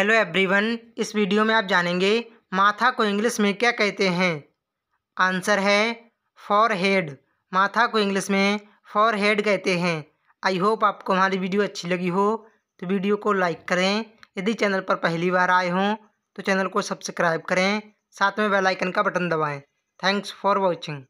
hello everyone इस video में आप जानेंगे माथा को इंग्लिश में क्या कहते हैं आंसर है फॉर हेड माथा को इंग्लिश में फॉर हेड कहते हैं आई होप आपको हमारी वीडियो अच्छी लगी हो तो वीडियो को लाइक करें यदि चैनल पर पहली बार आए हों तो चैनल को सब्सक्राइब करें साथ में बेल आइकन का बटन दबाएं थैंक्स फॉर वॉचिंग